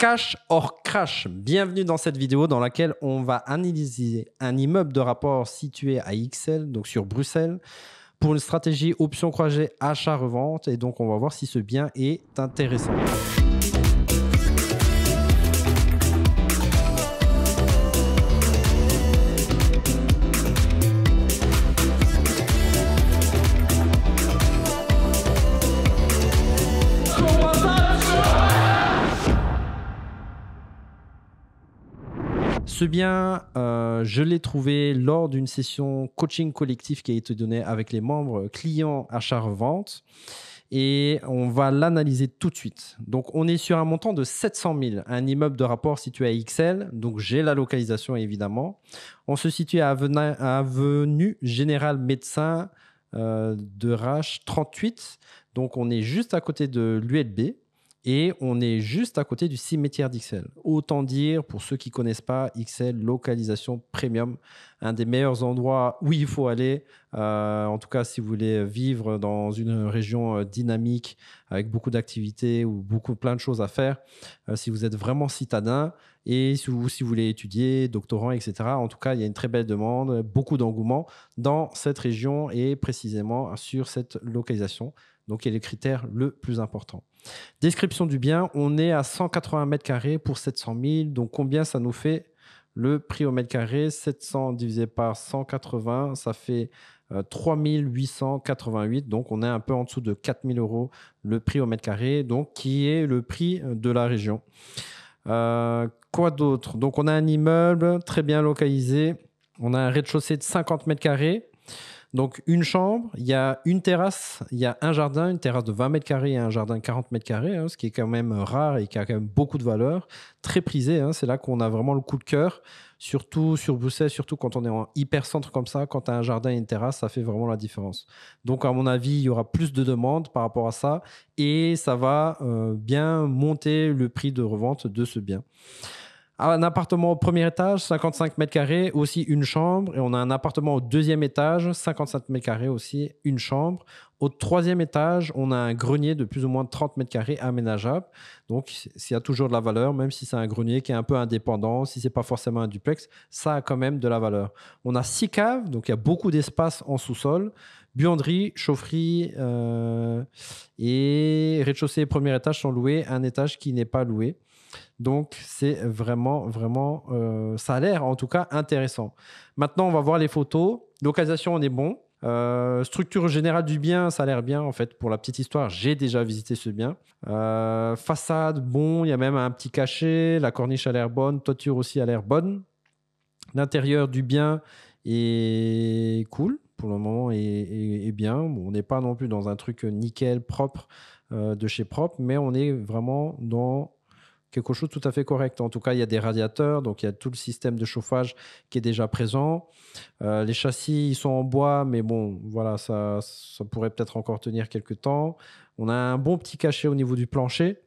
Cash or crash. Bienvenue dans cette vidéo dans laquelle on va analyser un immeuble de rapport situé à XL, donc sur Bruxelles, pour une stratégie option croisée achat-revente. Et donc, on va voir si ce bien est intéressant. Ce bien, euh, je l'ai trouvé lors d'une session coaching collectif qui a été donnée avec les membres clients achat vente et on va l'analyser tout de suite. Donc, on est sur un montant de 700 000, un immeuble de rapport situé à XL. Donc, j'ai la localisation évidemment. On se situe à Avenue, Général Médecin euh, de Rache 38. Donc, on est juste à côté de l'ULB et on est juste à côté du cimetière d'XL. Autant dire, pour ceux qui ne connaissent pas XL, localisation premium, un des meilleurs endroits où il faut aller, euh, en tout cas si vous voulez vivre dans une région euh, dynamique, avec beaucoup d'activités ou beaucoup, plein de choses à faire, euh, si vous êtes vraiment citadin, et si vous, si vous voulez étudier, doctorant, etc. En tout cas, il y a une très belle demande, beaucoup d'engouement dans cette région et précisément sur cette localisation. Donc, il y a le critère le plus important. Description du bien, on est à 180 mètres carrés pour 700 000. Donc combien ça nous fait le prix au mètre carré 700 divisé par 180, ça fait 3888. Euh, donc on est un peu en dessous de 4000 euros le prix au mètre carré, donc qui est le prix de la région. Euh, quoi d'autre Donc on a un immeuble très bien localisé. On a un rez-de-chaussée de 50 mètres carrés donc une chambre, il y a une terrasse, il y a un jardin, une terrasse de 20 mètres carrés et un jardin de 40 mètres carrés, hein, ce qui est quand même rare et qui a quand même beaucoup de valeur, très prisé. Hein, c'est là qu'on a vraiment le coup de cœur, surtout sur Bousset, surtout quand on est en centre comme ça, quand tu as un jardin et une terrasse, ça fait vraiment la différence. Donc à mon avis, il y aura plus de demandes par rapport à ça et ça va euh, bien monter le prix de revente de ce bien un appartement au premier étage, 55 mètres carrés, aussi une chambre. Et on a un appartement au deuxième étage, 55 mètres carrés aussi, une chambre. Au troisième étage, on a un grenier de plus ou moins 30 mètres carrés aménageable. Donc, s'il y a toujours de la valeur, même si c'est un grenier qui est un peu indépendant, si ce n'est pas forcément un duplex, ça a quand même de la valeur. On a six caves, donc il y a beaucoup d'espace en sous-sol, buanderie, chaufferie euh, et rez-de-chaussée et premier étage sont loués, un étage qui n'est pas loué. Donc, c'est vraiment, vraiment, euh, ça a l'air en tout cas intéressant. Maintenant, on va voir les photos. Localisation, on est bon. Euh, structure générale du bien, ça a l'air bien en fait. Pour la petite histoire, j'ai déjà visité ce bien. Euh, façade, bon, il y a même un petit cachet. La corniche a l'air bonne. Toiture aussi a l'air bonne. L'intérieur du bien est cool pour le moment et bien. on n'est pas non plus dans un truc nickel, propre, de chez propre, mais on est vraiment dans quelque chose tout à fait correct. En tout cas, il y a des radiateurs, donc il y a tout le système de chauffage qui est déjà présent. Euh, les châssis, ils sont en bois, mais bon, voilà, ça, ça pourrait peut-être encore tenir quelques temps. On a un bon petit cachet au niveau du plancher.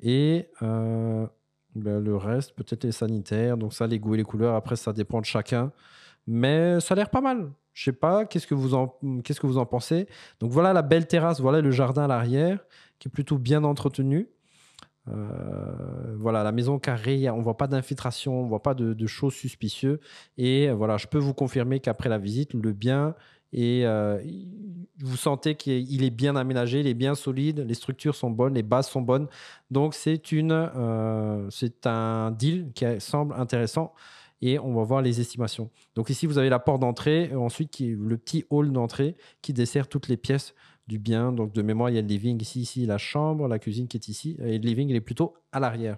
Et euh, ben, le reste, peut-être les sanitaires. Donc ça, les goûts et les couleurs, après, ça dépend de chacun. Mais ça a l'air pas mal. Je sais pas, qu'est-ce que, vous en, qu'est-ce que vous en pensez Donc voilà la belle terrasse, voilà le jardin à l'arrière, qui est plutôt bien entretenu. Euh, voilà, la maison carrée, on voit pas d'infiltration, on voit pas de, choses suspicieuses. Et euh, voilà, je peux vous confirmer qu'après la visite, le bien et euh, vous sentez qu'il est bien aménagé, il est bien solide, les structures sont bonnes, les bases sont bonnes. Donc c'est une, c'est un deal qui semble intéressant. Et on va voir les estimations. Donc ici, vous avez la porte d'entrée, ensuite le petit hall d'entrée qui dessert toutes les pièces du bien. Donc, de mémoire, il y a le living ici, ici, la chambre, la cuisine qui est ici. Et le living, il est plutôt à l'arrière.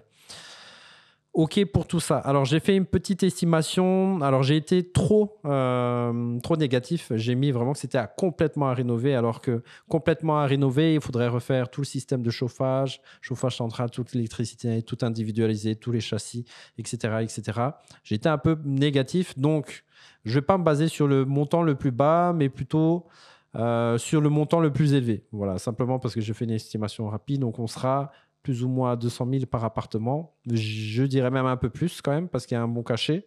OK pour tout ça. Alors, j'ai fait une petite estimation. Alors, j'ai été trop, euh, trop négatif. J'ai mis vraiment que c'était à complètement à rénover, alors que complètement à rénover, il faudrait refaire tout le système de chauffage, chauffage central, toute l'électricité, tout individualisé, tous les châssis, etc. etc. J'ai été un peu négatif. Donc, je ne vais pas me baser sur le montant le plus bas, mais plutôt euh, sur le montant le plus élevé. Voilà, simplement parce que je fais une estimation rapide. Donc, on sera plus ou moins à 200 000 par appartement. Je dirais même un peu plus quand même, parce qu'il y a un bon cachet.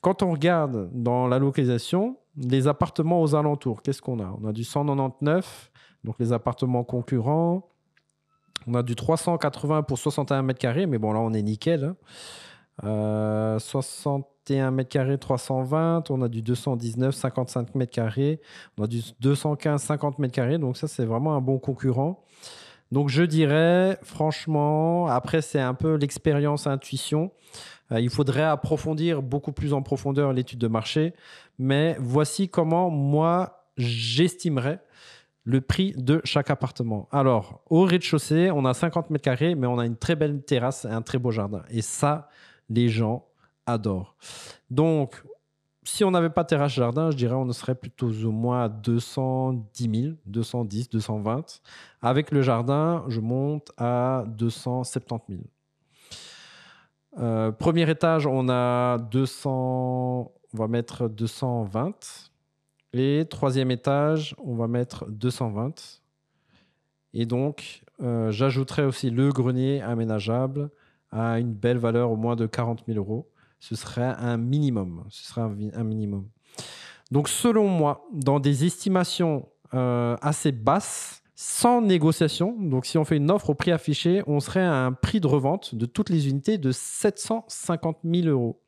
Quand on regarde dans la localisation, les appartements aux alentours, qu'est-ce qu'on a On a du 199, donc les appartements concurrents. On a du 380 pour 61 mètres carrés, mais bon, là, on est nickel. 60 hein. euh, 1 mètres carrés 320, on a du 219 55 mètres carrés, on a du 215 50 mètres carrés, donc ça c'est vraiment un bon concurrent. Donc je dirais franchement, après c'est un peu l'expérience intuition. Euh, il faudrait approfondir beaucoup plus en profondeur l'étude de marché, mais voici comment moi j'estimerais le prix de chaque appartement. Alors, au rez-de-chaussée, on a 50 mètres carrés, mais on a une très belle terrasse et un très beau jardin. Et ça, les gens adore. Donc, si on n'avait pas terrasse jardin, je dirais on serait plutôt au moins à 210 000, 210, 220. Avec le jardin, je monte à 270 000. Euh, premier étage, on a 200, on va mettre 220. Et troisième étage, on va mettre 220. Et donc, euh, j'ajouterai aussi le grenier aménageable à une belle valeur au moins de 40 000 euros. Ce serait un minimum. Ce serait un, minimum. Donc, selon moi, dans des estimations euh, assez basses, sans négociation, donc si on fait une offre au prix affiché, on serait à un prix de revente de toutes les unités de 750 000 euros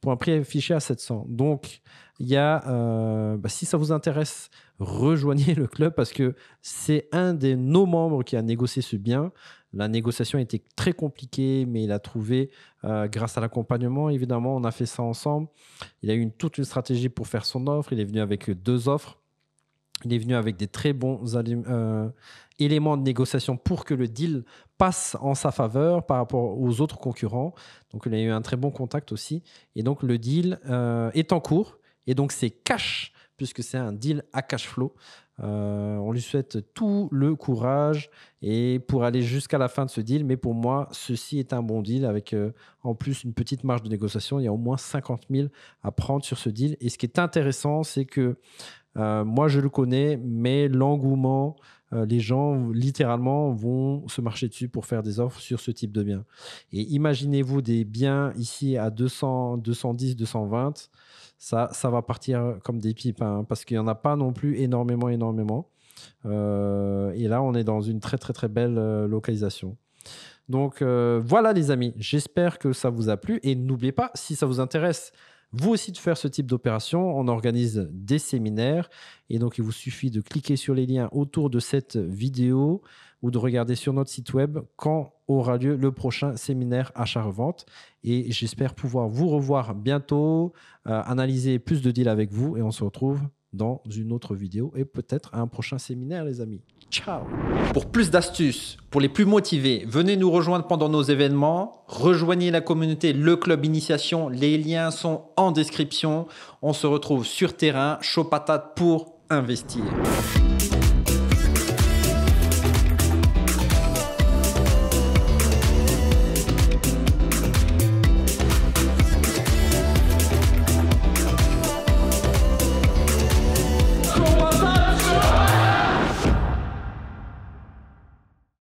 pour un prix affiché à 700. Donc, il y a, euh, bah, si ça vous intéresse, rejoignez le club parce que c'est un de nos membres qui a négocié ce bien. La négociation était très compliquée, mais il a trouvé, euh, grâce à l'accompagnement, évidemment, on a fait ça ensemble. Il a eu toute une stratégie pour faire son offre. Il est venu avec deux offres. Il est venu avec des très bons euh, éléments de négociation pour que le deal passe en sa faveur par rapport aux autres concurrents. Donc, il a eu un très bon contact aussi. Et donc, le deal euh, est en cours. Et donc, c'est cash puisque c'est un deal à cash flow. Euh, on lui souhaite tout le courage et pour aller jusqu'à la fin de ce deal. Mais pour moi, ceci est un bon deal avec euh, en plus une petite marge de négociation. Il y a au moins 50 000 à prendre sur ce deal. Et ce qui est intéressant, c'est que euh, moi, je le connais, mais l'engouement, les gens littéralement vont se marcher dessus pour faire des offres sur ce type de biens. Et imaginez-vous des biens ici à 200, 210, 220 ça, va partir comme des pipes, hein, parce qu'il n'y en a pas non plus énormément, énormément. Euh, et là, on est dans une très, très, très belle euh, localisation. Donc euh, voilà les amis, j'espère que ça vous a plu et n'oubliez pas, si ça vous intéresse, vous aussi de faire ce type d'opération. On organise des séminaires et donc il vous suffit de cliquer sur les liens autour de cette vidéo ou de regarder sur notre site web quand aura lieu le prochain séminaire achat-revente. Et j'espère pouvoir vous revoir bientôt, euh, analyser plus de deals avec vous et on se retrouve dans une autre vidéo et peut-être à un prochain séminaire, les amis. Ciao Pour plus d'astuces, pour les plus motivés, venez nous rejoindre pendant nos événements. Rejoignez la communauté Le Club Initiation. Les liens sont en description. On se retrouve sur terrain, chaud patate pour investir.